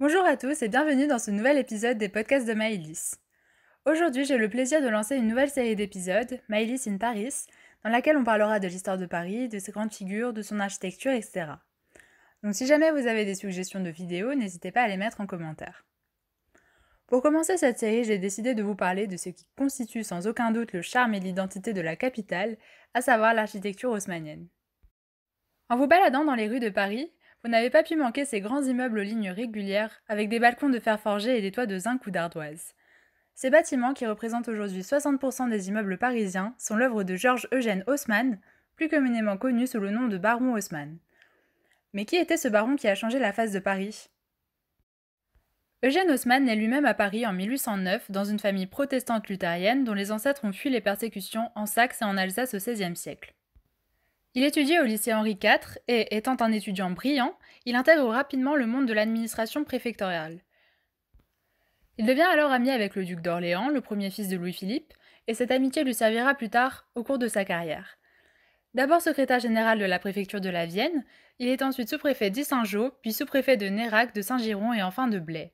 Bonjour à tous et bienvenue dans ce nouvel épisode des podcasts de Mylis. Aujourd'hui, j'ai le plaisir de lancer une nouvelle série d'épisodes, Mylis in Paris, dans laquelle on parlera de l'histoire de Paris, de ses grandes figures, de son architecture, etc. Donc si jamais vous avez des suggestions de vidéos, n'hésitez pas à les mettre en commentaire. Pour commencer cette série, j'ai décidé de vous parler de ce qui constitue sans aucun doute le charme et l'identité de la capitale, à savoir l'architecture haussmannienne. En vous baladant dans les rues de Paris, vous n'avez pas pu manquer ces grands immeubles aux lignes régulières, avec des balcons de fer forgé et des toits de zinc ou d'ardoise. Ces bâtiments, qui représentent aujourd'hui 60% des immeubles parisiens, sont l'œuvre de Georges Eugène Haussmann, plus communément connu sous le nom de baron Haussmann. Mais qui était ce baron qui a changé la face de Paris Eugène Haussmann naît lui-même à Paris en 1809 dans une famille protestante luthérienne dont les ancêtres ont fui les persécutions en Saxe et en Alsace au XVIe siècle. Il étudie au lycée Henri IV et, étant un étudiant brillant, il intègre rapidement le monde de l'administration préfectoriale. Il devient alors ami avec le duc d'Orléans, le premier fils de Louis-Philippe, et cette amitié lui servira plus tard au cours de sa carrière. D'abord secrétaire général de la préfecture de la Vienne, il est ensuite sous-préfet d'Issingeau, puis sous-préfet de Nérac, de Saint-Giron et enfin de Blaye.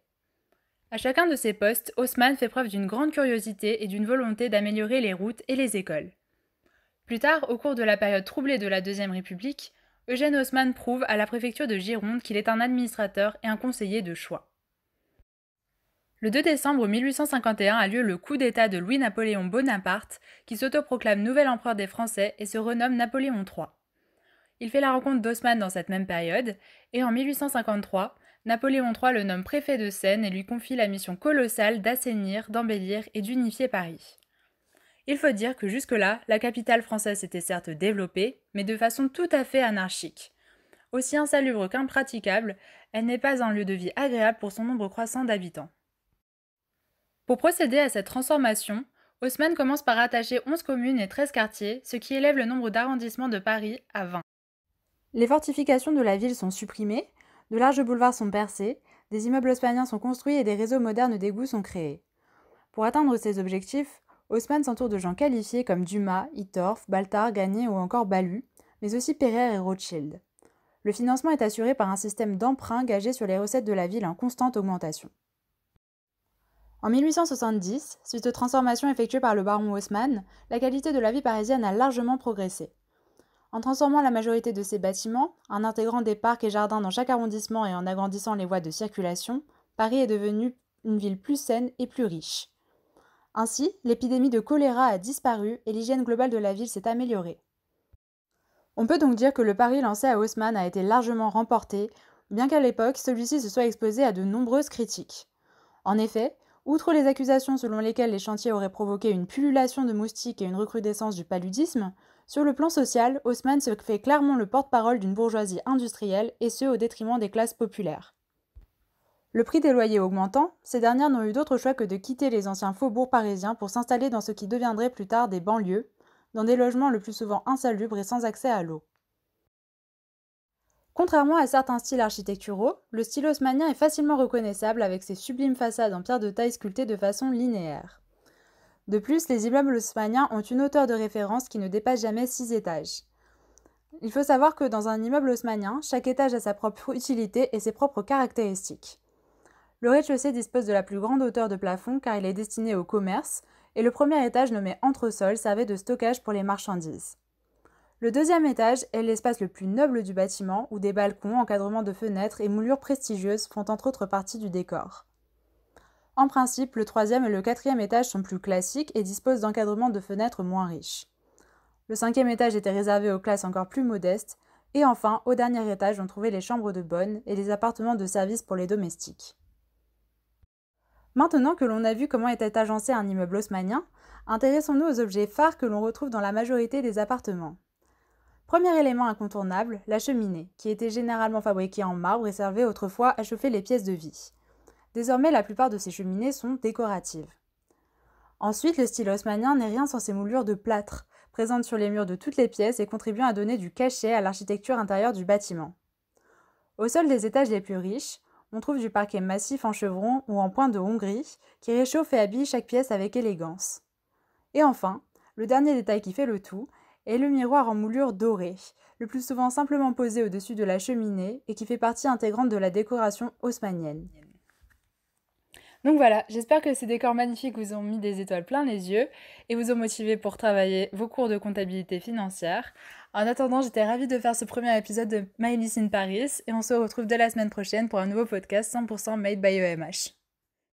À chacun de ces postes, Haussmann fait preuve d'une grande curiosité et d'une volonté d'améliorer les routes et les écoles. Plus tard, au cours de la période troublée de la Deuxième République, Eugène Haussmann prouve à la préfecture de Gironde qu'il est un administrateur et un conseiller de choix. Le 2 décembre 1851 a lieu le coup d'État de Louis-Napoléon Bonaparte, qui s'autoproclame nouvel empereur des Français et se renomme Napoléon III. Il fait la rencontre d'Haussmann dans cette même période, et en 1853, Napoléon III le nomme préfet de Seine et lui confie la mission colossale d'assainir, d'embellir et d'unifier Paris. Il faut dire que jusque-là, la capitale française était certes développée, mais de façon tout à fait anarchique. Aussi insalubre qu'impraticable, elle n'est pas un lieu de vie agréable pour son nombre croissant d'habitants. Pour procéder à cette transformation, Haussmann commence par attacher 11 communes et 13 quartiers, ce qui élève le nombre d'arrondissements de Paris à 20. Les fortifications de la ville sont supprimées, de larges boulevards sont percés, des immeubles haussmanniens sont construits et des réseaux modernes d'égouts sont créés. Pour atteindre ces objectifs, Haussmann s'entoure de gens qualifiés comme Dumas, Itorf, Baltard, Gagné ou encore Balu, mais aussi Pereire et Rothschild. Le financement est assuré par un système d'emprunt gagé sur les recettes de la ville en constante augmentation. En 1870, suite aux transformations effectuées par le baron Haussmann, la qualité de la vie parisienne a largement progressé. En transformant la majorité de ses bâtiments, en intégrant des parcs et jardins dans chaque arrondissement et en agrandissant les voies de circulation, Paris est devenue une ville plus saine et plus riche. Ainsi, l'épidémie de choléra a disparu et l'hygiène globale de la ville s'est améliorée. On peut donc dire que le pari lancé à Haussmann a été largement remporté, bien qu'à l'époque celui-ci se soit exposé à de nombreuses critiques. En effet, outre les accusations selon lesquelles les chantiers auraient provoqué une pullulation de moustiques et une recrudescence du paludisme, sur le plan social, Haussmann se fait clairement le porte-parole d'une bourgeoisie industrielle, et ce au détriment des classes populaires. Le prix des loyers augmentant, ces dernières n'ont eu d'autre choix que de quitter les anciens faubourgs parisiens pour s'installer dans ce qui deviendrait plus tard des banlieues, dans des logements le plus souvent insalubres et sans accès à l'eau. Contrairement à certains styles architecturaux, le style haussmannien est facilement reconnaissable avec ses sublimes façades en pierre de taille sculptées de façon linéaire. De plus, les immeubles haussmanniens ont une hauteur de référence qui ne dépasse jamais 6 étages. Il faut savoir que dans un immeuble haussmannien, chaque étage a sa propre utilité et ses propres caractéristiques. Le rez-de-chaussée dispose de la plus grande hauteur de plafond car il est destiné au commerce, et le premier étage nommé entresol servait de stockage pour les marchandises. Le deuxième étage est l'espace le plus noble du bâtiment où des balcons, encadrements de fenêtres et moulures prestigieuses font entre autres partie du décor. En principe, le troisième et le quatrième étage sont plus classiques et disposent d'encadrements de fenêtres moins riches. Le cinquième étage était réservé aux classes encore plus modestes, et enfin, au dernier étage, on trouvait les chambres de bonne et les appartements de service pour les domestiques. Maintenant que l'on a vu comment était agencé un immeuble haussmanien, intéressons-nous aux objets phares que l'on retrouve dans la majorité des appartements. Premier élément incontournable, la cheminée, qui était généralement fabriquée en marbre et servait autrefois à chauffer les pièces de vie. Désormais, la plupart de ces cheminées sont décoratives. Ensuite, le style haussmanien n'est rien sans ses moulures de plâtre, présentes sur les murs de toutes les pièces et contribuant à donner du cachet à l'architecture intérieure du bâtiment. Au sol des étages les plus riches, on trouve du parquet massif en chevron ou en point de Hongrie, qui réchauffe et habille chaque pièce avec élégance. Et enfin, le dernier détail qui fait le tout est le miroir en moulure dorée, le plus souvent simplement posé au-dessus de la cheminée et qui fait partie intégrante de la décoration haussmannienne. Donc voilà, j'espère que ces décors magnifiques vous ont mis des étoiles plein les yeux et vous ont motivé pour travailler vos cours de comptabilité financière. En attendant, j'étais ravie de faire ce premier épisode de My List in Paris et on se retrouve dès la semaine prochaine pour un nouveau podcast 100% made by EMH.